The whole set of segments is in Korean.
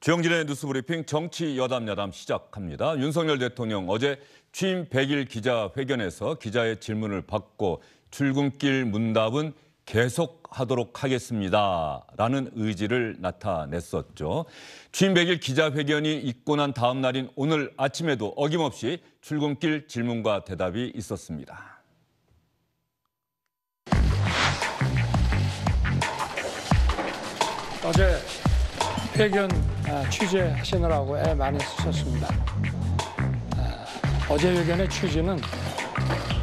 주영진의 뉴스브리핑 정치 여담 야담 시작합니다. 윤석열 대통령 어제 취임 100일 기자회견에서 기자의 질문을 받고 출근길 문답은 계속하도록 하겠습니다라는 의지를 나타냈었죠. 취임 100일 기자회견이 있고 난 다음 날인 오늘 아침에도 어김없이 출근길 질문과 대답이 있었습니다. 어제 기자회견 아, 취재하시느라고 애 많이 쓰셨습니다. 아, 어제 회견의 취지는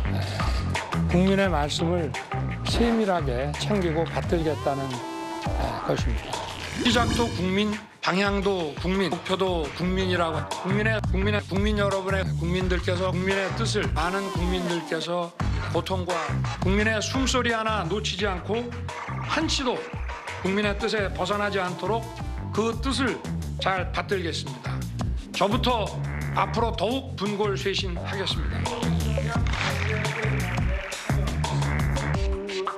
아, 국민의 말씀을 세밀하게 챙기고 받들겠다는 것입니다. 시작도 국민, 방향도 국민, 목표도 국민이라고 국민의 국민의 국민 여러분의 국민들께서 국민의 뜻을 많은 국민들께서 고통과 국민의 숨소리 하나 놓치지 않고 한치도 국민의 뜻에 벗어나지 않도록 그 뜻을 잘 받들겠습니다. 저부터 앞으로 더욱 분골쇄신하겠습니다.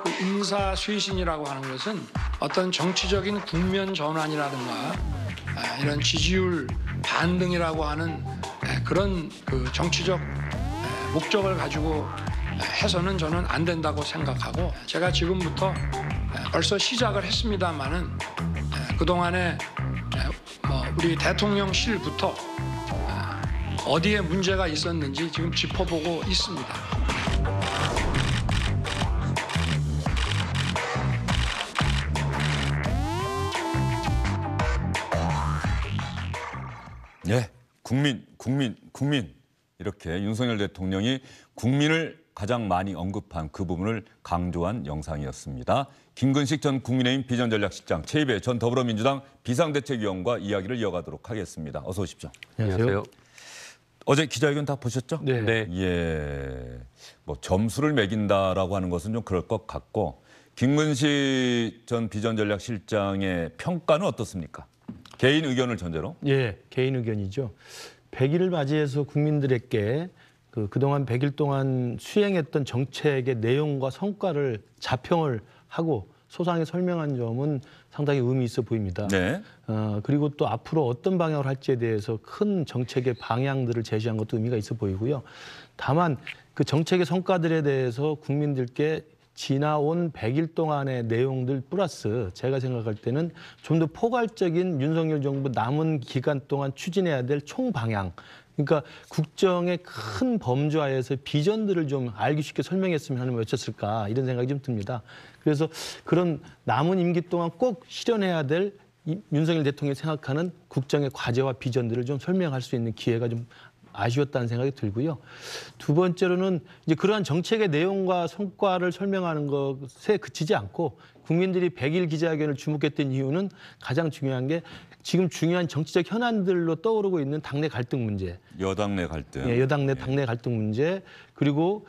그 인사쇄신이라고 하는 것은 어떤 정치적인 국면 전환이라든가 아, 이런 지지율 반등이라고 하는 그런 그 정치적 목적을 가지고 해서는 저는 안 된다고 생각하고 제가 지금부터 벌써 시작을 했습니다마는 그동안에 뭐, 우리 대통령실부터 아, 어디에 문제가 있었는지 지금 짚어보고 있습니다. 예, 국민, 국민, 국민 이렇게 윤석열 대통령이 국민을 가장 많이 언급한 그 부분을 강조한 영상이었습니다. 김근식 전 국민의힘 비전전략실장, 최희배전 더불어민주당 비상대책위원과 이야기를 이어가도록 하겠습니다. 어서 오십시오. 안녕하세요. 어제 기자회견 다 보셨죠? 네. 네. 예. 뭐 점수를 매긴다라고 하는 것은 좀 그럴 것 같고 김근식 전 비전전략실장의 평가는 어떻습니까? 개인 의견을 전제로? 예, 개인 의견이죠. 100일을 맞이해서 국민들에게 그 그동안 100일 동안 수행했던 정책의 내용과 성과를 자평을 하고 소상히 설명한 점은 상당히 의미 있어 보입니다. 네. 어, 그리고 또 앞으로 어떤 방향으로 할지에 대해서 큰 정책의 방향들을 제시한 것도 의미가 있어 보이고요. 다만 그 정책의 성과들에 대해서 국민들께 지나온 100일 동안의 내용들 플러스 제가 생각할 때는 좀 더 포괄적인 윤석열 정부 남은 기간 동안 추진해야 될 총방향 그러니까 국정의 큰 범주화에서 비전들을 좀 알기 쉽게 설명했으면 하는 게 어땠을까 이런 생각이 좀 듭니다. 그래서 그런 남은 임기 동안 꼭 실현해야 될 윤석열 대통령이 생각하는 국정의 과제와 비전들을 좀 설명할 수 있는 기회가 좀 아쉬웠다는 생각이 들고요. 두 번째로는 이제 그러한 정책의 내용과 성과를 설명하는 것에 그치지 않고 국민들이 100일 기자회견을 주목했던 이유는 가장 중요한 게 지금 중요한 정치적 현안들로 떠오르고 있는 당내 갈등 문제. 여당 내 갈등. 예, 여당 내 예. 당내 갈등 문제. 그리고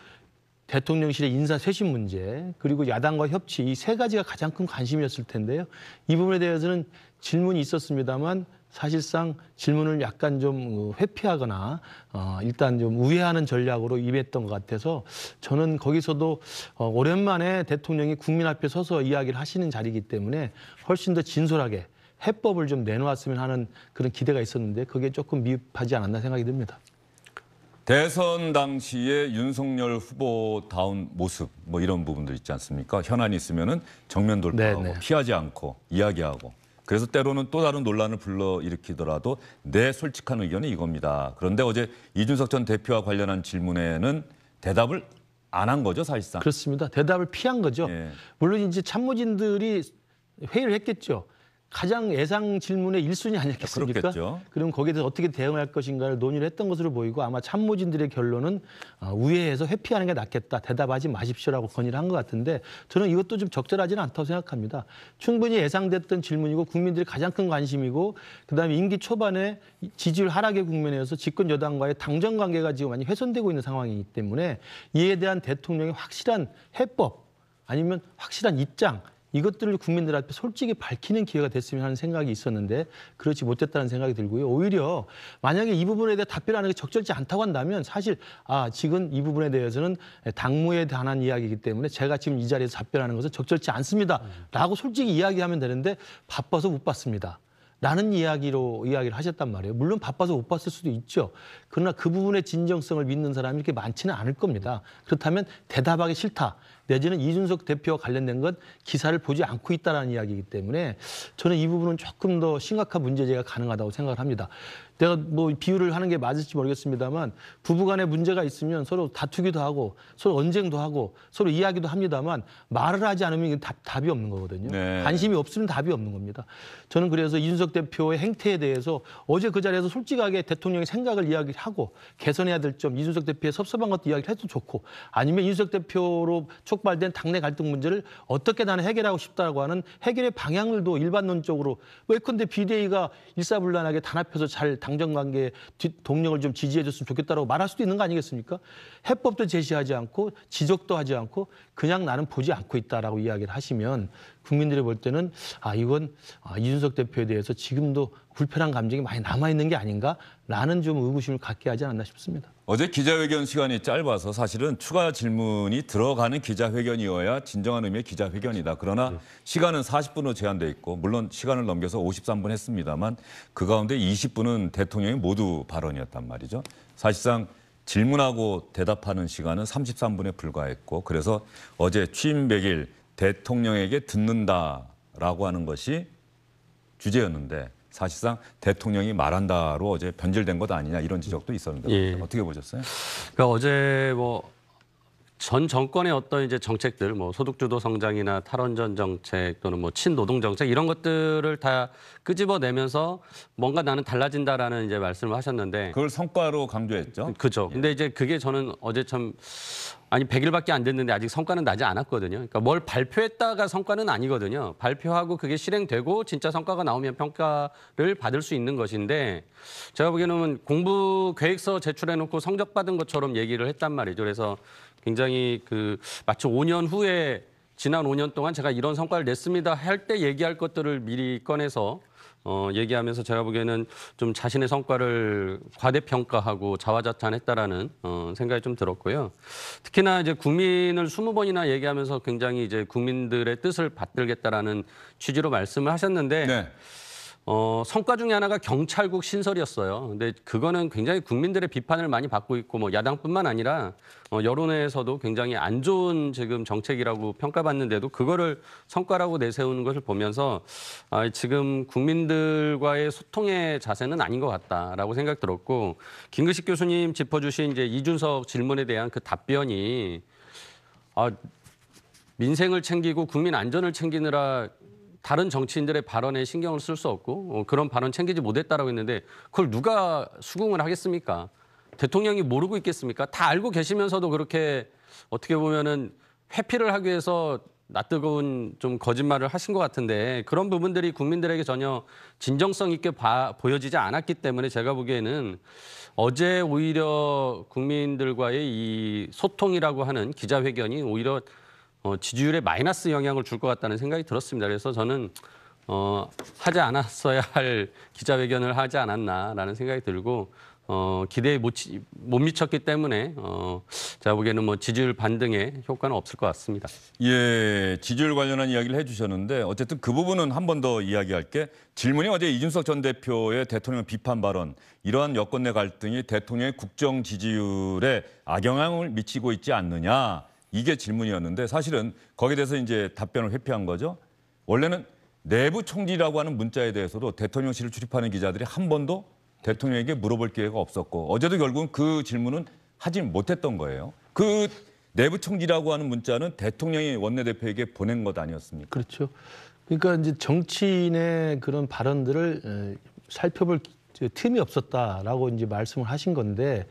대통령실의 인사 쇄신 문제 그리고 야당과 협치 이 세 가지가 가장 큰 관심이었을 텐데요. 이 부분에 대해서는 질문이 있었습니다만 사실상 질문을 약간 좀 어, 회피하거나 어, 일단 좀 우회하는 전략으로 임했던 것 같아서 저는 거기서도 어, 오랜만에 대통령이 국민 앞에 서서 이야기를 하시는 자리이기 때문에 훨씬 더 진솔하게 해법을 좀 내놓았으면 하는 그런 기대가 있었는데 그게 조금 미흡하지 않았나 생각이 듭니다. 대선 당시에 윤석열 후보다운 모습 뭐 이런 부분들 있지 않습니까? 현안이 있으면은 정면 돌파하고 네네. 네. 피하지 않고 이야기하고 그래서 때로는 또 다른 논란을 불러일으키더라도 내 솔직한 의견이 이겁니다. 그런데 어제 이준석 전 대표와 관련한 질문에는 대답을 안 한 거죠, 사실상. 그렇습니다. 대답을 피한 거죠. 예. 물론 이제 참모진들이 회의를 했겠죠. 가장 예상 질문의 일순위 아니겠습니까? 었 그렇겠죠. 그럼 거기에 대해서 어떻게 대응할 것인가를 논의를 했던 것으로 보이고 아마 참모진들의 결론은 어, 우회해서 회피하는 게 낫겠다. 대답하지 마십시오라고 건의를 한 것 같은데 저는 이것도 좀 적절하지는 않다고 생각합니다. 충분히 예상됐던 질문이고 국민들이 가장 큰 관심이고 그다음에 임기 초반에 지지율 하락의 국면에서 집권 여당과의 당정 관계가 지금 많이 훼손되고 있는 상황이기 때문에 이에 대한 대통령의 확실한 해법 아니면 확실한 입장 이것들을 국민들 앞에 솔직히 밝히는 기회가 됐으면 하는 생각이 있었는데 그렇지 못했다는 생각이 들고요. 오히려 만약에 이 부분에 대해 답변하는 게 적절치 않다고 한다면 사실 아 지금 이 부분에 대해서는 당무에 대한 이야기이기 때문에 제가 지금 이 자리에서 답변하는 것은 적절치 않습니다라고 솔직히 이야기하면 되는데 바빠서 못 봤습니다. 라는 이야기로 이야기를 하셨단 말이에요. 물론 바빠서 못 봤을 수도 있죠. 그러나 그 부분의 진정성을 믿는 사람이 이렇게 많지는 않을 겁니다. 그렇다면 대답하기 싫다. 내지는 이준석 대표와 관련된 건 기사를 보지 않고 있다라는 이야기이기 때문에 저는 이 부분은 조금 더 심각한 문제제가 가능하다고 생각을 합니다. 내가 뭐 비유를 하는 게 맞을지 모르겠습니다만 부부간에 문제가 있으면 서로 다투기도 하고 서로 언쟁도 하고 서로 이야기도 합니다만 말을 하지 않으면 답, 답이 없는 거거든요. 네. 관심이 없으면 답이 없는 겁니다. 저는 그래서 이준석 대표의 행태에 대해서 어제 그 자리에서 솔직하게 대통령의 생각을 이야기 하고 개선해야 될 점 이준석 대표의 섭섭한 것도 이야기를 해도 좋고 아니면 이준석 대표로 촉발된 당내 갈등 문제를 어떻게 나는 해결하고 싶다고 하는 해결의 방향을도 일반론적으로 왜컨대 비대위가 일사불란하게 단합해서 잘 당정관계 동력을 좀 지지해줬으면 좋겠다고 말할 수도 있는 거 아니겠습니까? 해법도 제시하지 않고 지적도 하지 않고 그냥 나는 보지 않고 있다라고 이야기를 하시면 국민들이 볼 때는 아 이건 아, 이준석 대표에 대해서 지금도 불편한 감정이 많이 남아있는 게 아닌가라는 좀 의구심을 갖게 하지 않았나 싶습니다. 어제 기자회견 시간이 짧아서 사실은 추가 질문이 들어가는 기자회견이어야 진정한 의미의 기자회견이다. 그러나 네. 시간은 40분으로 제한돼 있고 물론 시간을 넘겨서 53분 했습니다만 그 가운데 20분은 대통령이 모두 발언이었단 말이죠. 사실상 질문하고 대답하는 시간은 33분에 불과했고 그래서 어제 취임 100일 대통령에게 듣는다라고 하는 것이 주제였는데 사실상 대통령이 말한다로 어제 변질된 것 아니냐 이런 지적도 있었는데 예. 어떻게 보셨어요? 그러니까 어제 뭐 전 정권의 어떤 이제 정책들 뭐 소득주도 성장이나 탈원전 정책 또는 뭐 친노동 정책 이런 것들을 다 끄집어내면서 뭔가 나는 달라진다라는 이제 말씀을 하셨는데 그걸 성과로 강조했죠. 그죠. 예. 근데 이제 그게 저는 어제 참 아니 100일밖에 안 됐는데 아직 성과는 나지 않았거든요. 그러니까 뭘 발표했다가 성과는 아니거든요. 발표하고 그게 실행되고 진짜 성과가 나오면 평가를 받을 수 있는 것인데 제가 보기에는 공부 계획서 제출해 놓고 성적 받은 것처럼 얘기를 했단 말이죠. 그래서 굉장히 그 마치 5년 후에 지난 5년 동안 제가 이런 성과를 냈습니다 할 때 얘기할 것들을 미리 꺼내서 어, 얘기하면서 제가 보기에는 좀 자신의 성과를 과대평가하고 자화자찬했다라는 어, 생각이 좀 들었고요. 특히나 이제 국민을 20번이나 얘기하면서 굉장히 이제 국민들의 뜻을 받들겠다라는 취지로 말씀을 하셨는데 네. 어, 성과 중에 하나가 경찰국 신설이었어요. 근데 그거는 굉장히 국민들의 비판을 많이 받고 있고 뭐 야당뿐만 아니라 어, 여론에서도 굉장히 안 좋은 지금 정책이라고 평가받는데도 그거를 성과라고 내세우는 것을 보면서 아, 지금 국민들과의 소통의 자세는 아닌 것 같다라고 생각 들었고 김근식 교수님 짚어주신 이제 이준석 질문에 대한 그 답변이 아, 민생을 챙기고 국민 안전을 챙기느라 다른 정치인들의 발언에 신경을 쓸 수 없고 어, 그런 발언 챙기지 못했다라고 했는데 그걸 누가 수긍을 하겠습니까? 대통령이 모르고 있겠습니까? 다 알고 계시면서도 그렇게 어떻게 보면은 회피를 하기 위해서 낯뜨거운 좀 거짓말을 하신 것 같은데 그런 부분들이 국민들에게 전혀 진정성 있게 봐, 보여지지 않았기 때문에 제가 보기에는 어제 오히려 국민들과의 이 소통이라고 하는 기자회견이 오히려 어, 지지율에 마이너스 영향을 줄 것 같다는 생각이 들었습니다. 그래서 저는 어, 하지 않았어야 할 기자회견을 하지 않았나라는 생각이 들고 어, 기대에 못, 못 미쳤기 때문에 어, 제가 보기에는 뭐 지지율 반등에 효과는 없을 것 같습니다. 예, 지지율 관련한 이야기를 해주셨는데 어쨌든 그 부분은 한 번 더 이야기할 게 질문이 어제 이준석 전 대표의 대통령 비판 발언 이러한 여권 내 갈등이 대통령의 국정 지지율에 악영향을 미치고 있지 않느냐 이게 질문이었는데 사실은 거기에 대해서 이제 답변을 회피한 거죠. 원래는 내부 총리라고 하는 문자에 대해서도 대통령실을 출입하는 기자들이 한 번도 대통령에게 물어볼 기회가 없었고 어제도 결국은 그 질문은 하지 못했던 거예요. 그 내부 총리라고 하는 문자는 대통령이 원내대표에게 보낸 것 아니었습니까? 그렇죠. 그러니까 이제 정치인의 그런 발언들을 살펴볼 틈이 없었다라고 이제 말씀을 하신 건데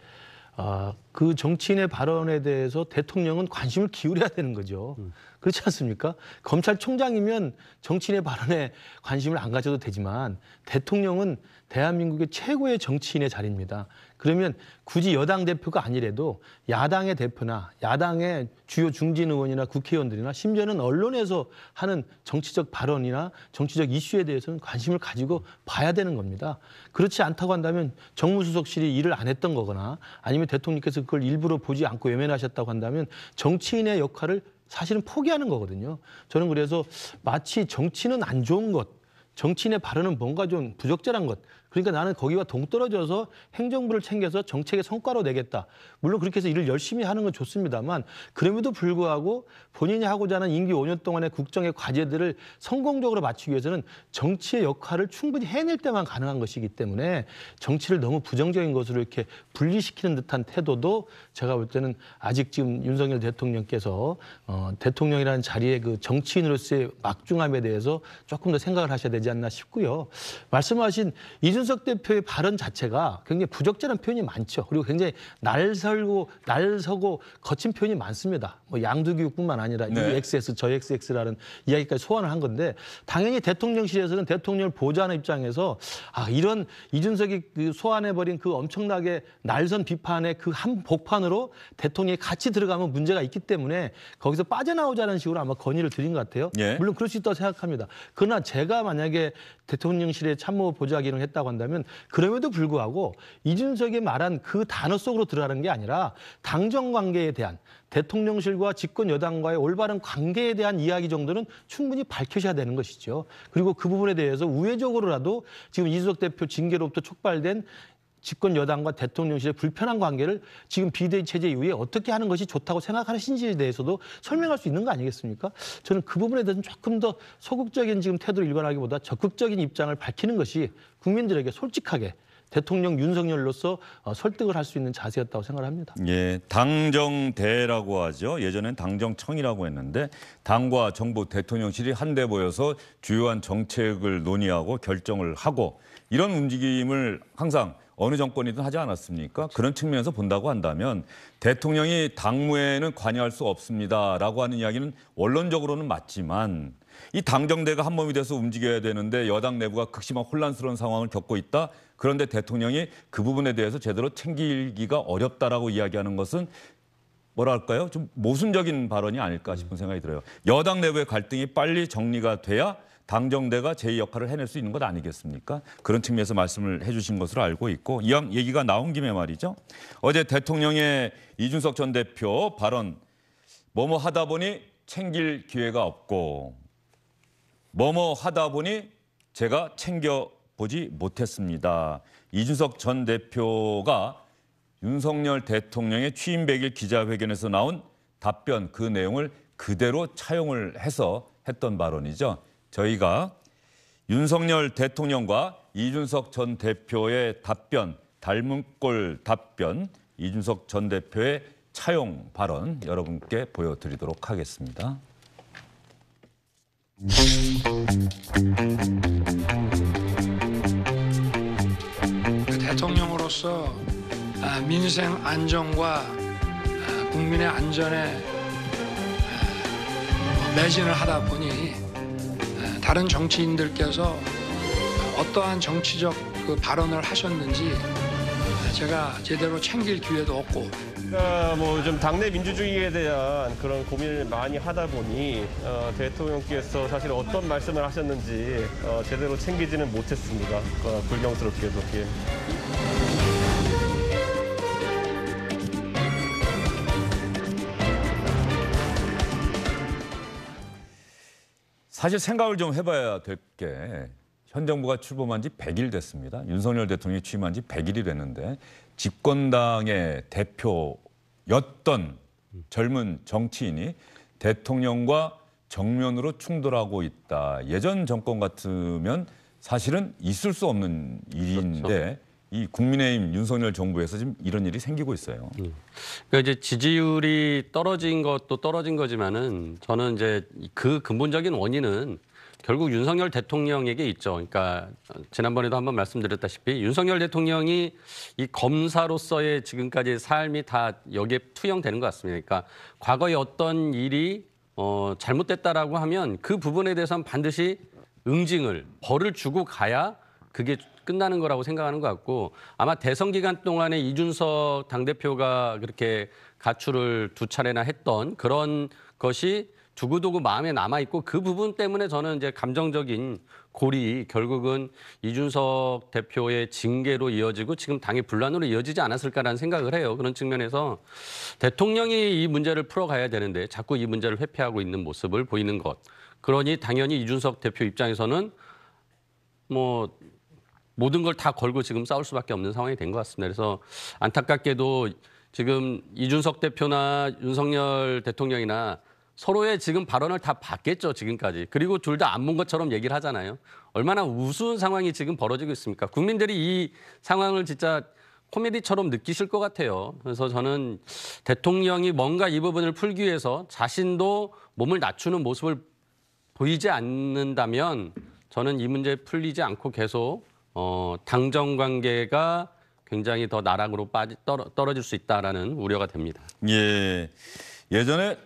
아, 그 정치인의 발언에 대해서 대통령은 관심을 기울여야 되는 거죠. 음. 그렇지 않습니까? 검찰총장이면 정치인의 발언에 관심을 안 가져도 되지만 대통령은 대한민국의 최고의 정치인의 자리입니다. 그러면 굳이 여당 대표가 아니래도 야당의 대표나 야당의 주요 중진 의원이나 국회의원들이나 심지어는 언론에서 하는 정치적 발언이나 정치적 이슈에 대해서는 관심을 가지고 봐야 되는 겁니다. 그렇지 않다고 한다면 정무수석실이 일을 안 했던 거거나 아니면 대통령께서 그걸 일부러 보지 않고 외면하셨다고 한다면 정치인의 역할을 사실은 포기하는 거거든요. 저는 그래서 마치 정치는 안 좋은 것, 정치인의 발언은 뭔가 좀 부적절한 것, 그러니까 나는 거기와 동떨어져서 행정부를 챙겨서 정책의 성과로 내겠다. 물론 그렇게 해서 일을 열심히 하는 건 좋습니다만 그럼에도 불구하고 본인이 하고자 하는 임기 5년 동안의 국정의 과제들을 성공적으로 마치기 위해서는 정치의 역할을 충분히 해낼 때만 가능한 것이기 때문에 정치를 너무 부정적인 것으로 이렇게 분리시키는 듯한 태도도 제가 볼 때는 아직 지금 윤석열 대통령께서 어, 대통령이라는 자리에 그 정치인으로서의 막중함에 대해서 조금 더 생각을 하셔야 되지 않나 싶고요. 말씀하신 이준 이준석 대표의 발언 자체가 굉장히 부적절한 표현이 많죠. 그리고 굉장히 날설고 날서고 거친 표현이 많습니다. 뭐양두교육뿐만 아니라 네. 이 XS 저 XX라는 이야기까지 소환을 한 건데 당연히 대통령실에서는 대통령을 보좌하는 입장에서 아 이런 이준석이 그 소환해버린 그 엄청나게 날선 비판의 그 한 복판으로 대통령이 같이 들어가면 문제가 있기 때문에 거기서 빠져나오자는 식으로 아마 건의를 드린 것 같아요. 예. 물론 그럴 수 있다고 생각합니다. 그러나 제가 만약에 대통령실에 참모 보좌 기능 했다고 한다면 그럼에도 불구하고 이준석이 말한 그 단어 속으로 들어가는 게 아니라 당정 관계에 대한 대통령실과 집권 여당과의 올바른 관계에 대한 이야기 정도는 충분히 밝혀셔야 되는 것이죠. 그리고 그 부분에 대해서 우회적으로라도 지금 이준석 대표 징계로부터 촉발된 집권 여당과 대통령실의 불편한 관계를 지금 비대위 체제 이후에 어떻게 하는 것이 좋다고 생각하는신지에 대해서도 설명할 수 있는 거 아니겠습니까? 저는 그 부분에 대해서는 조금 더 소극적인 지금 태도를 일관하기보다 적극적인 입장을 밝히는 것이 국민들에게 솔직하게 대통령 윤석열로서 어, 설득을 할 수 있는 자세였다고 생각합니다. 예, 당정대라고 하죠. 예전엔 당정청이라고 했는데 당과 정부 대통령실이 한데 모여서 주요한 정책을 논의하고 결정을 하고 이런 움직임을 항상 어느 정권이든 하지 않았습니까? 그렇죠. 그런 측면에서 본다고 한다면 대통령이 당무에는 관여할 수 없습니다라고 하는 이야기는 원론적으로는 맞지만 이 당정대가 한 몸이 돼서 움직여야 되는데 여당 내부가 극심한 혼란스러운 상황을 겪고 있다. 그런데 대통령이 그 부분에 대해서 제대로 챙기기가 어렵다라고 이야기하는 것은 뭐랄까요? 좀 모순적인 발언이 아닐까 싶은 음. 생각이 들어요. 여당 내부의 갈등이 빨리 정리가 돼야 당정대가 제 역할을 해낼 수 있는 것 아니겠습니까? 그런 측면에서 말씀을 해주신 것으로 알고 있고 이왕 얘기가 나온 김에 말이죠. 어제 대통령의 이준석 전 대표 발언 뭐뭐 하다 보니 챙길 기회가 없고 뭐뭐 하다 보니 제가 챙겨보지 못했습니다. 이준석 전 대표가 윤석열 대통령의 취임 100일 기자회견에서 나온 답변 그 내용을 그대로 차용을 해서 했던 발언이죠. 저희가 윤석열 대통령과 이준석 전 대표의 답변, 닮은꼴 답변, 이준석 전 대표의 차용 발언 여러분께 보여드리도록 하겠습니다. 그 대통령으로서 아, 민생 안정과 아, 국민의 안전에 아, 매진을 하다 보니 다른 정치인들께서 어떠한 정치적 그 발언을 하셨는지 제가 제대로 챙길 기회도 없고 그러니까 뭐좀 당내 민주주의에 대한 그런 고민을 많이 하다 보니 어, 대통령께서 사실 어떤 말씀을 하셨는지 어, 제대로 챙기지는 못했습니다. 어, 불경스럽게도. 예. 사실 생각을 좀 해봐야 될 게 현 정부가 출범한 지 100일 됐습니다. 윤석열 대통령이 취임한 지 100일이 됐는데 집권당의 대표였던 젊은 정치인이 대통령과 정면으로 충돌하고 있다. 예전 정권 같으면 사실은 있을 수 없는 일인데 그렇죠. 이 국민의힘 윤석열 정부에서 지금 이런 일이 생기고 있어요. 음. 그러니까 이제 지지율이 떨어진 것도 떨어진 거지만은 저는 이제 그 근본적인 원인은 결국 윤석열 대통령에게 있죠. 그러니까 지난번에도 한번 말씀드렸다시피 윤석열 대통령이 이 검사로서의 지금까지 삶이 다 여기에 투영되는 것 같습니다. 그러니까 과거에 어떤 일이 어, 잘못됐다라고 하면 그 부분에 대해서는 반드시 응징을 벌을 주고 가야 그게 끝나는 거라고 생각하는 것 같고 아마 대선 기간 동안에 이준석 당대표가 그렇게 가출을 두 차례나 했던 그런 것이 두고두고 마음에 남아 있고 그 부분 때문에 저는 이제 감정적인 골이 결국은 이준석 대표의 징계로 이어지고 지금 당의 분란으로 이어지지 않았을까라는 생각을 해요. 그런 측면에서 대통령이 이 문제를 풀어가야 되는데 자꾸 이 문제를 회피하고 있는 모습을 보이는 것. 그러니 당연히 이준석 대표 입장에서는 뭐 모든 걸 다 걸고 지금 싸울 수밖에 없는 상황이 된 것 같습니다. 그래서 안타깝게도 지금 이준석 대표나 윤석열 대통령이나 서로의 지금 발언을 다 봤겠죠, 지금까지. 그리고 둘 다 안 본 것처럼 얘기를 하잖아요. 얼마나 우스운 상황이 지금 벌어지고 있습니까? 국민들이 이 상황을 진짜 코미디처럼 느끼실 것 같아요. 그래서 저는 대통령이 뭔가 이 부분을 풀기 위해서 자신도 몸을 낮추는 모습을 보이지 않는다면 저는 이 문제 풀리지 않고 계속 어, 당정 관계가 굉장히 더 나락으로 빠지, 떨어, 질수 있다라는 우려가 됩니다. 예. 예전에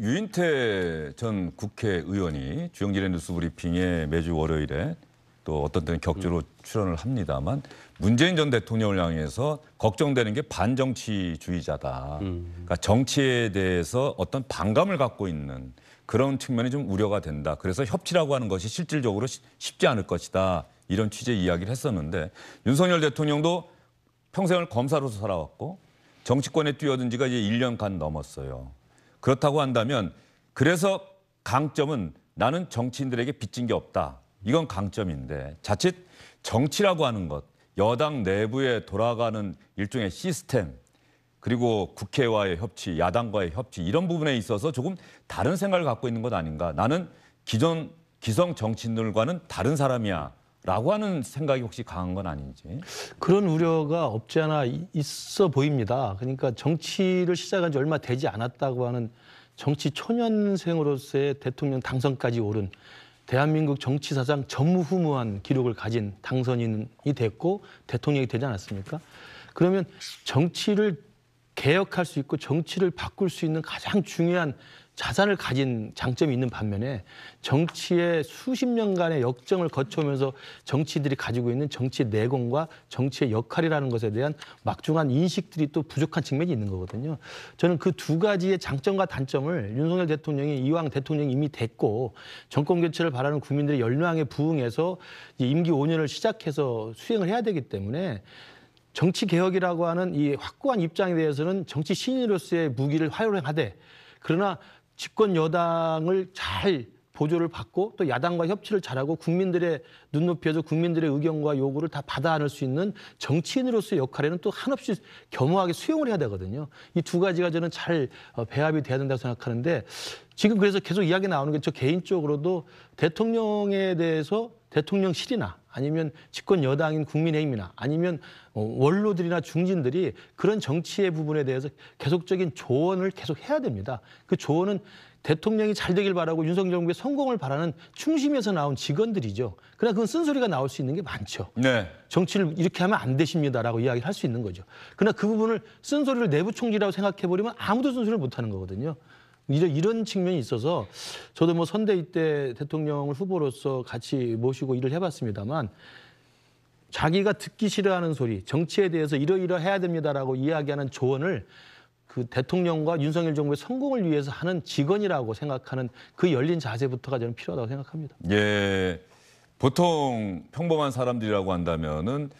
유인태 전 국회의원이 주영진의 뉴스 브리핑에 매주 월요일에 또 어떤 때는 격주로 음. 출연을 합니다만 문재인 전 대통령을 향해서 걱정되는 게 반정치주의자다. 음. 그러니까 정치에 대해서 어떤 반감을 갖고 있는 그런 측면이 좀 우려가 된다. 그래서 협치라고 하는 것이 실질적으로 쉽지 않을 것이다. 이런 취지의 이야기를 했었는데 윤석열 대통령도 평생을 검사로서 살아왔고 정치권에 뛰어든 지가 이제 1년간 넘었어요. 그렇다고 한다면 그래서 강점은 나는 정치인들에게 빚진 게 없다. 이건 강점인데 자칫 정치라고 하는 것 여당 내부에 돌아가는 일종의 시스템 그리고 국회와의 협치, 야당과의 협치 이런 부분에 있어서 조금 다른 생각을 갖고 있는 것 아닌가. 나는 기존 기성 정치인들과는 다른 사람이야. 라고 하는 생각이 혹시 강한 건 아닌지 그런 우려가 없지 않아 있어 보입니다. 그러니까 정치를 시작한 지 얼마 되지 않았다고 하는 정치 초년생으로서의 대통령 당선까지 오른 대한민국 정치 사상 전무후무한 기록을 가진 당선인이 됐고 대통령이 되지 않았습니까? 그러면 정치를 개혁할 수 있고 정치를 바꿀 수 있는 가장 중요한 자산을 가진 장점이 있는 반면에 정치의 수십 년간의 역정을 거쳐오면서 정치들이 가지고 있는 정치 내공과 정치의 역할이라는 것에 대한 막중한 인식들이 또 부족한 측면이 있는 거거든요. 저는 그 두 가지의 장점과 단점을 윤석열 대통령이 이왕 대통령이 이미 됐고 정권 교체를 바라는 국민들의 열망에 부응해서 임기 5년을 시작해서 수행을 해야 되기 때문에 정치 개혁이라고 하는 이 확고한 입장에 대해서는 정치 신인으로서의 무기를 활용하되 그러나 집권 여당을 잘 보조를 받고 또 야당과 협치를 잘하고 국민들의 눈높이에서 국민들의 의견과 요구를 다 받아 안을 수 있는 정치인으로서의 역할에는 또 한없이 겸허하게 수용을 해야 되거든요. 이 두 가지가 저는 잘 어, 배합이 돼야 된다고 생각하는데 지금 그래서 계속 이야기 나오는 게 저 개인적으로도 대통령에 대해서 대통령실이나 아니면 집권 여당인 국민의힘이나 아니면 어, 원로들이나 중진들이 그런 정치의 부분에 대해서 계속적인 조언을 계속 해야 됩니다. 그 조언은 대통령이 잘 되길 바라고 윤석열 정부의 성공을 바라는 충심에서 나온 직원들이죠. 그러나 그건 쓴소리가 나올 수 있는 게 많죠. 네. 정치를 이렇게 하면 안 되십니다라고 이야기를 할 수 있는 거죠. 그러나 그 부분을 쓴소리를 내부 총질라고 생각해버리면 아무도 쓴소리를 못하는 거거든요. 이런, 이런 측면이 있어서 저도 뭐 선대위 때 대통령을 후보로서 같이 모시고 일을 해봤습니다만 자기가 듣기 싫어하는 소리, 정치에 대해서 이러이러 해야 됩니다라고 이야기하는 조언을 그 대통령과 윤석열 정부의 성공을 위해서 하는 직원이라고 생각하는 그 열린 자세부터가 저는 필요하다고 생각합니다. 예. 보통 평범한 사람들이라고 한다면은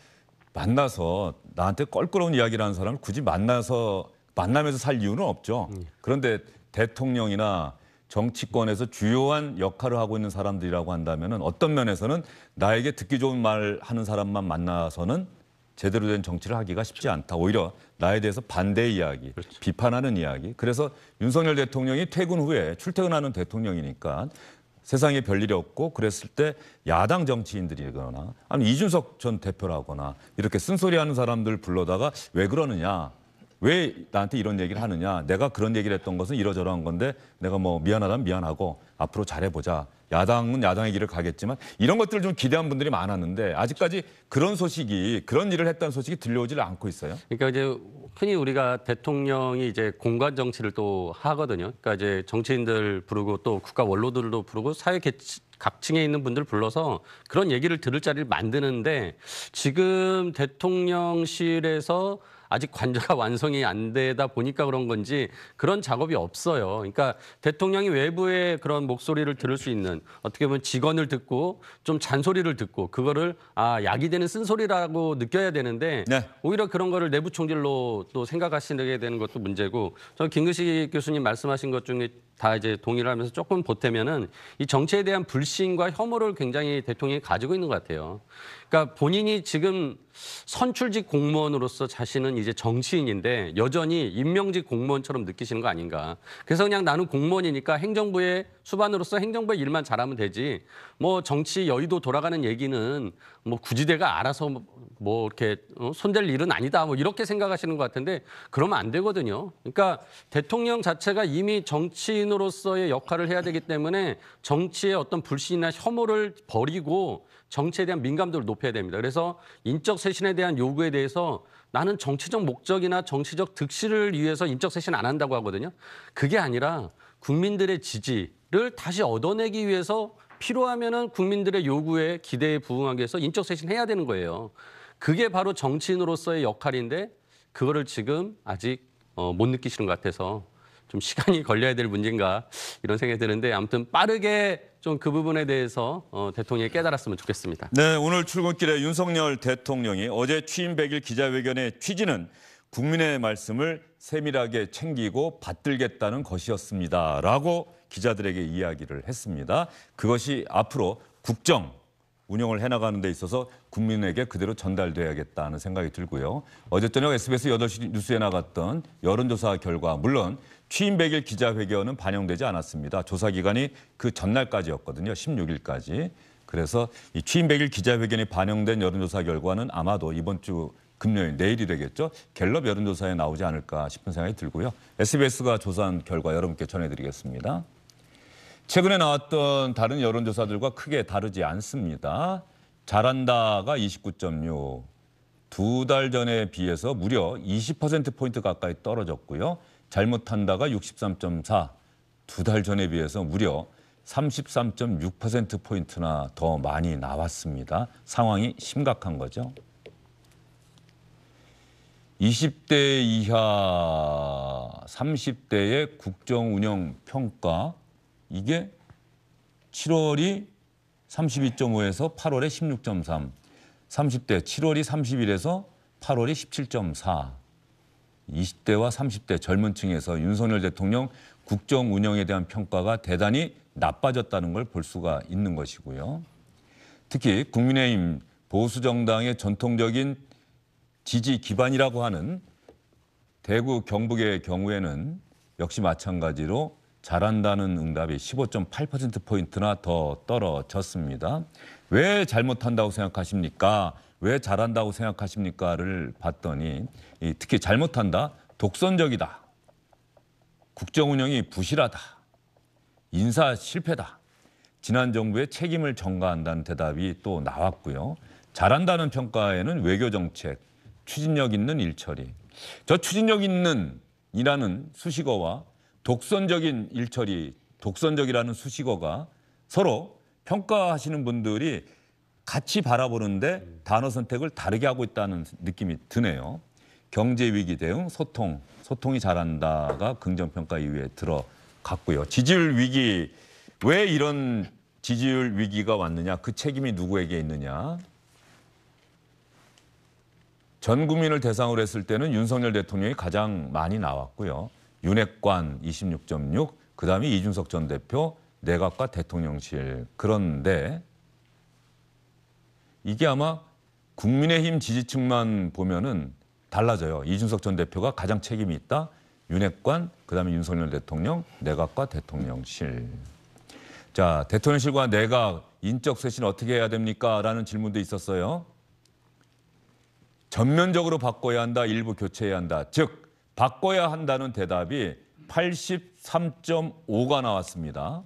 만나서 나한테 껄끄러운 이야기를 하는 사람을 굳이 만나서 만나면서 살 이유는 없죠. 예. 그런데 대통령이나 정치권에서 주요한 역할을 하고 있는 사람들이라고 한다면은 어떤 면에서는 나에게 듣기 좋은 말 하는 사람만 만나서는 제대로 된 정치를 하기가 쉽지 않다. 오히려 나에 대해서 반대 이야기, 그렇죠. 비판하는 이야기. 그래서 윤석열 대통령이 퇴근 후에 출퇴근하는 대통령이니까 세상에 별일이 없고 그랬을 때 야당 정치인들이거나 아니면 이준석 전 대표라거나 이렇게 쓴소리하는 사람들 불러다가 왜 그러느냐 왜 나한테 이런 얘기를 하느냐. 내가 그런 얘기를 했던 것은 이러저러한 건데 내가 뭐 미안하다면 미안하고 앞으로 잘해보자. 야당은 야당의 길을 가겠지만 이런 것들을 좀 기대한 분들이 많았는데 아직까지 그런 소식이 그런 일을 했다는 소식이 들려오지를 않고 있어요. 그러니까 이제 흔히 우리가 대통령이 이제 공간 정치를 또 하거든요. 그러니까 이제 정치인들 부르고 또 국가 원로들도 부르고 사회 계층 각층에 있는 분들 불러서 그런 얘기를 들을 자리를 만드는데 지금 대통령실에서 아직 관저가 완성이 안 되다 보니까 그런 건지 그런 작업이 없어요. 그러니까 대통령이 외부의 그런 목소리를 들을 수 있는 어떻게 보면 직원을 듣고 좀 잔소리를 듣고 그거를 아 약이 되는 쓴소리라고 느껴야 되는데 네. 오히려 그런 거를 내부 총질로 또 생각하시게 되는 것도 문제고 저 김근식 교수님 말씀하신 것 중에 다 이제 동의를 하면서 조금 보태면은 이 정치에 대한 불신과 혐오를 굉장히 대통령이 가지고 있는 것 같아요. 그러니까 본인이 지금 선출직 공무원으로서 자신은 이제 정치인인데 여전히 임명직 공무원처럼 느끼시는 거 아닌가. 그래서 그냥 나는 공무원이니까 행정부의 수반으로서 행정부의 일만 잘하면 되지. 뭐 정치 여의도 돌아가는 얘기는 뭐구이대가 알아서 뭐 이렇게 어, 손댈 일은 아니다. 뭐 이렇게 생각하시는 것 같은데 그러면 안 되거든요. 그러니까 대통령 자체가 이미 정치인 정치인으로서의 역할을 해야 되기 때문에 정치의 어떤 불신이나 혐오를 버리고 정치에 대한 민감도를 높여야 됩니다. 그래서 인적 쇄신에 대한 요구에 대해서 나는 정치적 목적이나 정치적 득실을 위해서 인적 쇄신 안 한다고 하거든요. 그게 아니라 국민들의 지지를 다시 얻어내기 위해서 필요하면은 국민들의 요구에 기대에 부응하기 위해서 인적 쇄신해야 되는 거예요. 그게 바로 정치인으로서의 역할인데 그거를 지금 아직 어, 못 느끼시는 것 같아서 좀 시간이 걸려야 될 문제인가 이런 생각이 드는데 아무튼 빠르게 좀 그 부분에 대해서 어, 대통령이 깨달았으면 좋겠습니다. 네, 오늘 출근길에 윤석열 대통령이 어제 취임 100일 기자회견의 취지는 국민의 말씀을 세밀하게 챙기고 받들겠다는 것이었습니다. 라고 기자들에게 이야기를 했습니다. 그것이 앞으로 국정 운영을 해나가는 데 있어서 국민에게 그대로 전달돼야겠다는 생각이 들고요. 어제 저녁 SBS 8시 뉴스에 나갔던 여론조사 결과 물론 취임 100일 기자회견은 반영되지 않았습니다. 조사 기간이 그 전날까지였거든요. 16일까지. 그래서 이 취임 100일 기자회견이 반영된 여론조사 결과는 아마도 이번 주 금요일 내일이 되겠죠. 갤럽 여론조사에 나오지 않을까 싶은 생각이 들고요. SBS가 조사한 결과 여러분께 전해드리겠습니다. 최근에 나왔던 다른 여론조사들과 크게 다르지 않습니다. 잘한다가 29.6, 두 달 전에 비해서 무려 20%포인트 가까이 떨어졌고요. 잘못한다가 63.4, 두 달 전에 비해서 무려 33.6%포인트나 더 많이 나왔습니다. 상황이 심각한 거죠. 20대 이하 30대의 국정 운영 평가 이게 7월이 32.5에서 8월에 16.3, 30대 7월이 31에서 8월이 17.4. 20대와 30대 젊은 층에서 윤석열 대통령 국정 운영에 대한 평가가 대단히 나빠졌다는 걸 볼 수가 있는 것이고요. 특히 국민의힘 보수 정당의 전통적인 지지 기반이라고 하는 대구 경북의 경우에는 역시 마찬가지로 잘한다는 응답이 15.8% 포인트나 더 떨어졌습니다. 왜 잘못한다고 생각하십니까? 왜 잘한다고 생각하십니까를 봤더니 특히 잘못한다, 독선적이다, 국정 운영이 부실하다, 인사 실패다, 지난 정부의 책임을 전가한다는 대답이 또 나왔고요. 잘한다는 평가에는 외교 정책, 추진력 있는 일처리. 저 추진력 있는 이라는 수식어와 독선적인 일처리, 독선적이라는 수식어가 서로 평가하시는 분들이 같이 바라보는데 단어 선택을 다르게 하고 있다는 느낌이 드네요. 경제 위기 대응, 소통, 소통이 잘한다가 긍정 평가 이후에 들어갔고요. 지지율 위기 왜 이런 지지율 위기가 왔느냐? 그 책임이 누구에게 있느냐? 전 국민을 대상으로 했을 때는 윤석열 대통령이 가장 많이 나왔고요. 윤핵관 26.6, 그다음에 이준석 전 대표, 내각과 대통령실. 그런데 이게 아마 국민의힘 지지층만 보면은 달라져요. 이준석 전 대표가 가장 책임이 있다. 윤핵관, 그다음에 윤석열 대통령, 내각과 대통령실. 자, 대통령실과 내각 인적 쇄신 어떻게 해야 됩니까? 라는 질문도 있었어요. 전면적으로 바꿔야 한다, 일부 교체해야 한다. 즉, 바꿔야 한다는 대답이 83.5가 나왔습니다.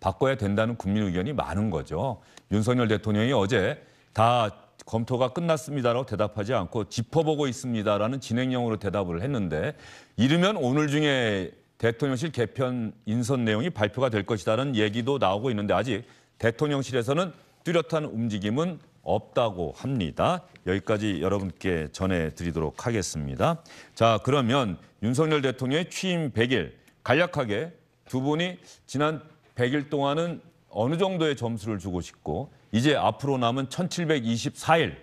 바꿔야 된다는 국민 의견이 많은 거죠. 윤석열 대통령이 어제 다 검토가 끝났습니다라고 대답하지 않고 짚어보고 있습니다라는 진행형으로 대답을 했는데 이르면 오늘 중에 대통령실 개편 인선 내용이 발표가 될 것이라는 얘기도 나오고 있는데 아직 대통령실에서는 뚜렷한 움직임은 없다고 합니다. 여기까지 여러분께 전해드리도록 하겠습니다. 자 그러면 윤석열 대통령의 취임 100일 간략하게 두 분이 지난 100일 동안은 어느 정도의 점수를 주고 싶고 이제 앞으로 남은 1724일,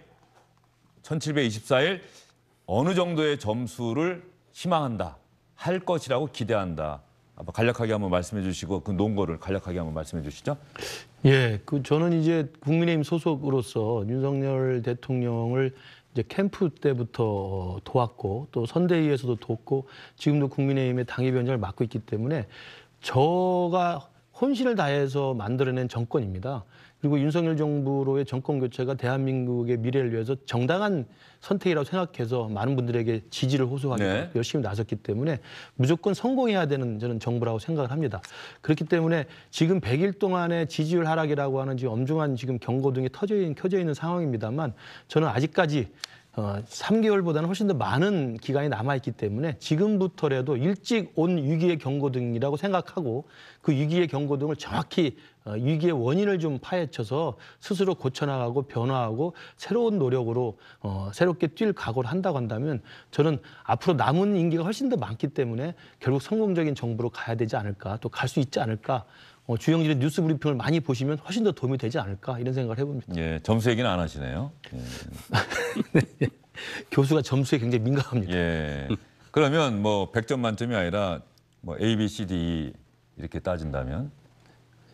1724일 어느 정도의 점수를 희망한다, 할 것이라고 기대한다. 간략하게 한번 말씀해 주시고 그 논거를 간략하게 한번 말씀해 주시죠. 예, 그 저는 이제 국민의힘 소속으로서 윤석열 대통령을 이제 캠프 때부터 도왔고 또 선대위에서도 돕고 지금도 국민의힘의 당위원장을 맡고 있기 때문에 저가 혼신을 다해서 만들어낸 정권입니다. 그리고 윤석열 정부로의 정권 교체가 대한민국의 미래를 위해서 정당한 선택이라고 생각해서 많은 분들에게 지지를 호소하기 네. 열심히 나섰기 때문에 무조건 성공해야 되는 저는 정부라고 생각을 합니다. 그렇기 때문에 지금 100일 동안의 지지율 하락이라고 하는 지금 엄중한 지금 경고등이 터져 있는 켜져 있는 상황입니다만 저는 아직까지 어, 3개월보다는 훨씬 더 많은 기간이 남아있기 때문에 지금부터라도 일찍 온 위기의 경고등이라고 생각하고 그 위기의 경고등을 정확히 어, 위기의 원인을 좀 파헤쳐서 스스로 고쳐나가고 변화하고 새로운 노력으로 어, 새롭게 뛸 각오를 한다고 한다면 저는 앞으로 남은 임기가 훨씬 더 많기 때문에 결국 성공적인 정부로 가야 되지 않을까 또 갈 수 있지 않을까 어, 주영진의 뉴스 브리핑을 많이 보시면 훨씬 더 도움이 되지 않을까 이런 생각을 해봅니다. 예, 점수 얘기는 안 하시네요. 예. 네, 네. 교수가 점수에 굉장히 민감합니다. 예. 그러면 뭐 100점 만점이 아니라 뭐 A, B, C, D e 이렇게 따진다면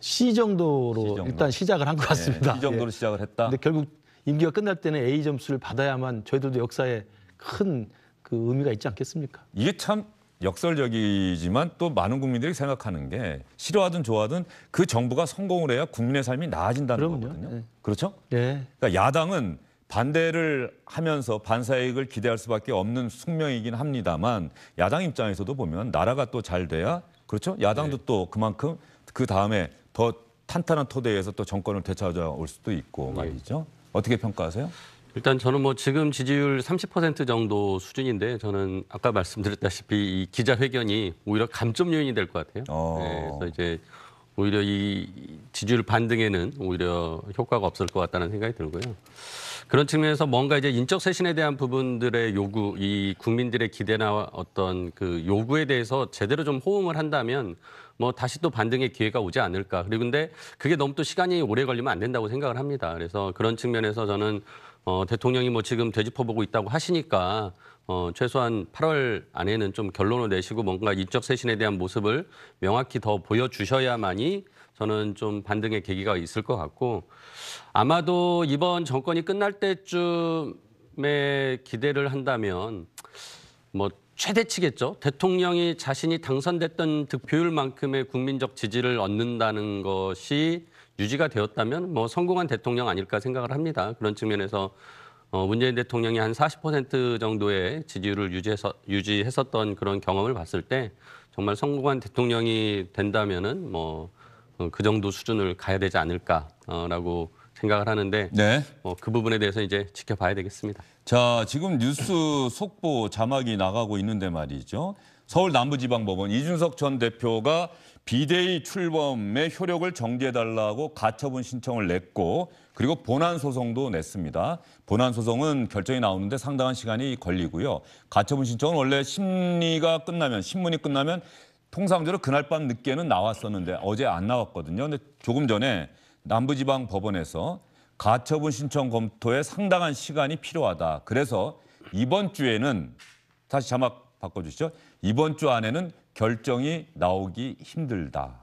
C 정도로 C 정도? 일단 시작을 한것 예, 같습니다. 예, C 정도로 예. 시작을 했다. 근데 결국 임기가 끝날 때는 A 점수를 받아야만 저희들도 역사에 큰 그 의미가 있지 않겠습니까? 이게 참 역설적이지만 또 많은 국민들이 생각하는 게 싫어하든 좋아하든 그 정부가 성공을 해야 국민의 삶이 나아진다는 그럼요. 거거든요. 네. 그렇죠? 네. 그러니까 야당은 반대를 하면서 반사익을 기대할 수밖에 없는 숙명이긴 합니다만 야당 입장에서도 보면 나라가 또 잘 돼야 그렇죠? 야당도 네. 또 그만큼 그 다음에 더 탄탄한 토대에서 또 정권을 되찾아올 수도 있고 네. 말이죠. 어떻게 평가하세요? 일단 저는 뭐 지금 지지율 30% 정도 수준인데 저는 아까 말씀드렸다시피 이 기자회견이 오히려 감점 요인이 될 것 같아요. 어. 네, 그래서 이제 오히려 이 지지율 반등에는 오히려 효과가 없을 것 같다는 생각이 들고요. 그런 측면에서 뭔가 이제 인적 쇄신에 대한 부분들의 요구, 이 국민들의 기대나 어떤 그 요구에 대해서 제대로 좀 호응을 한다면 뭐 다시 또 반등의 기회가 오지 않을까. 그리고 근데 그게 너무 또 시간이 오래 걸리면 안 된다고 생각을 합니다. 그래서 그런 측면에서 저는 어, 대통령이 뭐 지금 되짚어보고 있다고 하시니까 어, 최소한 8월 안에는 좀 결론을 내시고 뭔가 인적 쇄신에 대한 모습을 명확히 더 보여주셔야만이 저는 좀 반등의 계기가 있을 것 같고 아마도 이번 정권이 끝날 때쯤에 기대를 한다면 뭐 최대치겠죠. 대통령이 자신이 당선됐던 득표율만큼의 국민적 지지를 얻는다는 것이 유지가 되었다면 뭐 성공한 대통령 아닐까 생각을 합니다. 그런 측면에서 어, 문재인 대통령이 한 40% 정도의 지지율을 유지해서 유지했었던 그런 경험을 봤을 때 정말 성공한 대통령이 된다면은 뭐그 어, 정도 수준을 가야 되지 않을까라고 생각을 하는데 네. 뭐그 어, 부분에 대해서 이제 지켜봐야 되겠습니다. 자, 지금 뉴스 속보 자막이 나가고 있는데 말이죠. 서울 남부지방법원 이준석 전 대표가 비대위 출범의 효력을 정지해달라고 가처분 신청을 냈고 그리고 본안 소송도 냈습니다. 본안 소송은 결정이 나오는데 상당한 시간이 걸리고요. 가처분 신청은 원래 심리가 끝나면 신문이 끝나면 통상적으로 그날 밤 늦게는 나왔었는데 어제 안 나왔거든요. 근데 조금 전에 남부지방법원에서 가처분 신청 검토에 상당한 시간이 필요하다. 그래서 이번 주에는 다시 자막 바꿔주시죠. 이번 주 안에는 결정이 나오기 힘들다.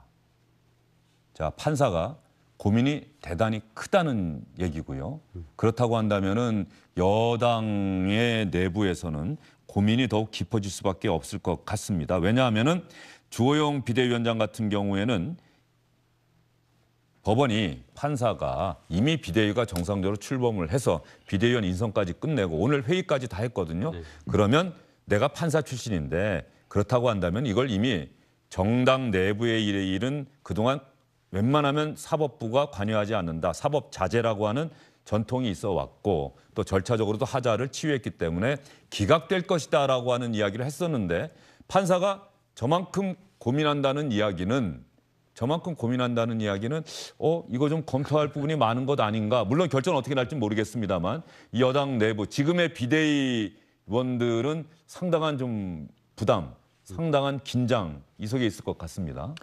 자 판사가 고민이 대단히 크다는 얘기고요. 그렇다고 한다면은 여당의 내부에서는 고민이 더욱 깊어질 수밖에 없을 것 같습니다. 왜냐하면은 주호영 비대위원장 같은 경우에는 법원이 판사가 이미 비대위가 정상적으로 출범을 해서 비대위원 인선까지 끝내고 오늘 회의까지 다 했거든요. 네. 그러면 내가 판사 출신인데 그렇다고 한다면 이걸 이미 정당 내부의 일에 일은 그동안 웬만하면 사법부가 관여하지 않는다. 사법 자제라고 하는 전통이 있어 왔고 또 절차적으로도 하자를 치유했기 때문에 기각될 것이다라고 하는 이야기를 했었는데 판사가 저만큼 고민한다는 이야기는 저만큼 고민한다는 이야기는 어 이거 좀 검토할 부분이 많은 것 아닌가. 물론 결정 은 어떻게 날지 모르겠습니다만 여당 내부 지금의 비대위원들은 상당한 좀 부담, 상당한 긴장 이 속에 있을 것 같습니다.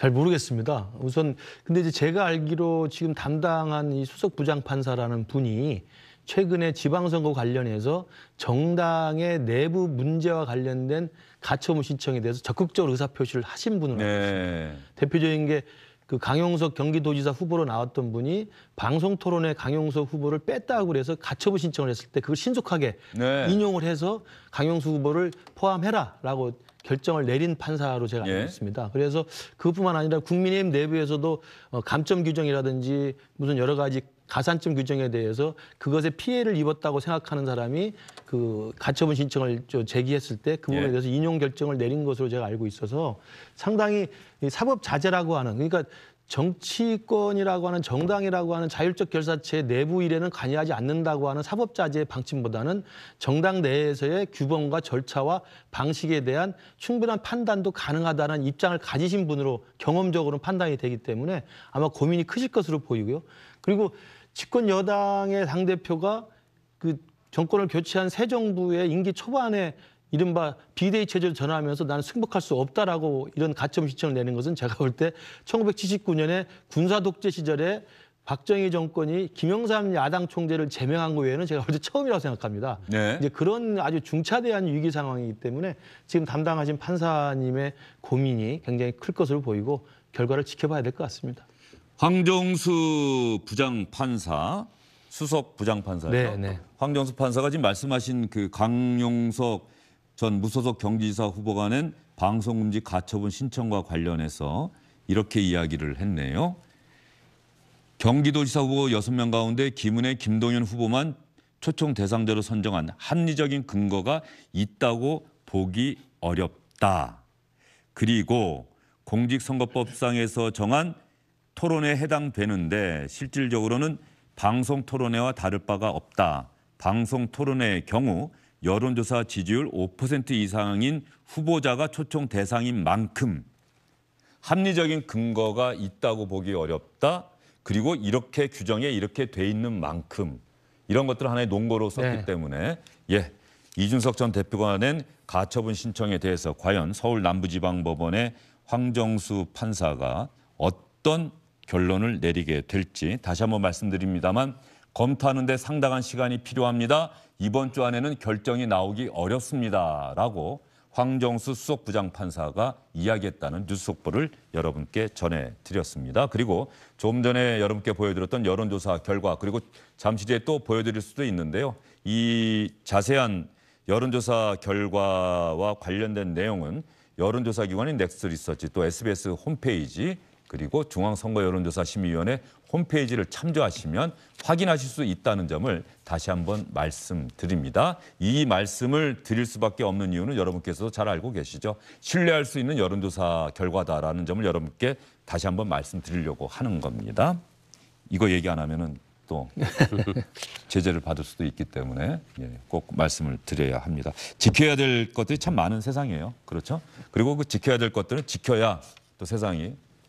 잘 모르겠습니다. 우선 근데 이제 제가 알기로 지금 담당한 이 수석 부장 판사라는 분이 최근에 지방선거 관련해서 정당의 내부 문제와 관련된 가처분 신청에 대해서 적극적으로 의사 표시를 하신 분으로 알고 있습니다. 네. 대표적인 게 그 강용석 경기도지사 후보로 나왔던 분이 방송 토론에 강용석 후보를 뺐다고 해서 가처분 신청을 했을 때 그걸 신속하게 네. 인용을 해서 강용석 후보를 포함해라라고 결정을 내린 판사로 제가 알고 있습니다. 예. 그래서 그뿐만 아니라 국민의힘 내부에서도 어, 감점 규정이라든지 무슨 여러 가지 가산점 규정에 대해서 그것에 피해를 입었다고 생각하는 사람이 그 가처분 신청을 제기했을 때 그 부분에 예. 대해서 인용 결정을 내린 것으로 제가 알고 있어서 상당히 사법 자제라고 하는 그러니까 정치권이라고 하는 정당이라고 하는 자율적 결사체 내부 일에는 관여하지 않는다고 하는 사법자제 방침보다는 정당 내에서의 규범과 절차와 방식에 대한 충분한 판단도 가능하다는 입장을 가지신 분으로 경험적으로 판단이 되기 때문에 아마 고민이 크실 것으로 보이고요. 그리고 집권 여당의 당 대표가 그 정권을 교체한 새 정부의 임기 초반에 이른바 비대위 체제를 전환하면서 나는 승복할 수 없다라고 이런 가점 시청을 내는 것은 제가 볼 때 1979년에 군사 독재 시절에 박정희 정권이 김영삼 야당 총재를 제명한 거 외에는 제가 볼 때 처음이라고 생각합니다. 네. 이제 그런 아주 중차대한 위기 상황이기 때문에 지금 담당하신 판사님의 고민이 굉장히 클 것으로 보이고 결과를 지켜봐야 될 것 같습니다. 황정수 부장판사 수석 부장판사죠. 네, 네. 황정수 판사가 지금 말씀하신 그 강용석 전 무소속 경기지사 후보가 낸 방송금지 가처분 신청과 관련해서 이렇게 이야기를 했네요. 경기도지사 후보 여명 가운데 김은혜, 김동연 후보만 초청 대상자로 선정한 합리적인 근거가 있다고 보기 어렵다. 그리고 공직선거법상에서 정한 토론에 해당되는데 실질적으로는 방송 토론회와 다를 바가 없다. 방송 토론회의 경우 여론조사 지지율 5% 이상인 후보자가 초청 대상인 만큼 합리적인 근거가 있다고 보기 어렵다. 그리고 이렇게 규정에 이렇게 돼 있는 만큼 이런 것들을 하나의 논거로 썼기 네. 때문에 예 이준석 전 대표가 낸 가처분 신청에 대해서 과연 서울 남부지방법원의 황정수 판사가 어떤 결론을 내리게 될지 다시 한번 말씀드립니다만 검토하는데 상당한 시간이 필요합니다. 이번 주 안에는 결정이 나오기 어렵습니다. 라고 황정수 수석부장판사가 이야기했다는 뉴스 속보를 여러분께 전해드렸습니다. 그리고 조금 전에 여러분께 보여드렸던 여론조사 결과 그리고 잠시 뒤에 또 보여드릴 수도 있는데요. 이 자세한 여론조사 결과와 관련된 내용은 여론조사기관인 넥스리서치 트또 SBS 홈페이지 그리고 중앙선거여론조사심의위원회 홈페이지를 참조하시면 확인하실 수 있다는 점을 다시 한번 말씀드립니다. 이 말씀을 드릴 수밖에 없는 이유는 여러분께서도 잘 알고 계시죠. 신뢰할 수 있는 여론조사 결과다라는 점을 여러분께 다시 한번 말씀드리려고 하는 겁니다. 이거 얘기 안 하면은 또 제재를 받을 수도 있기 때문에 예, 꼭 말씀을 드려야 합니다. 지켜야 될 것들이 참 많은 세상이에요. 그렇죠? 그리고 그 지켜야 될 것들은 지켜야 또 세상이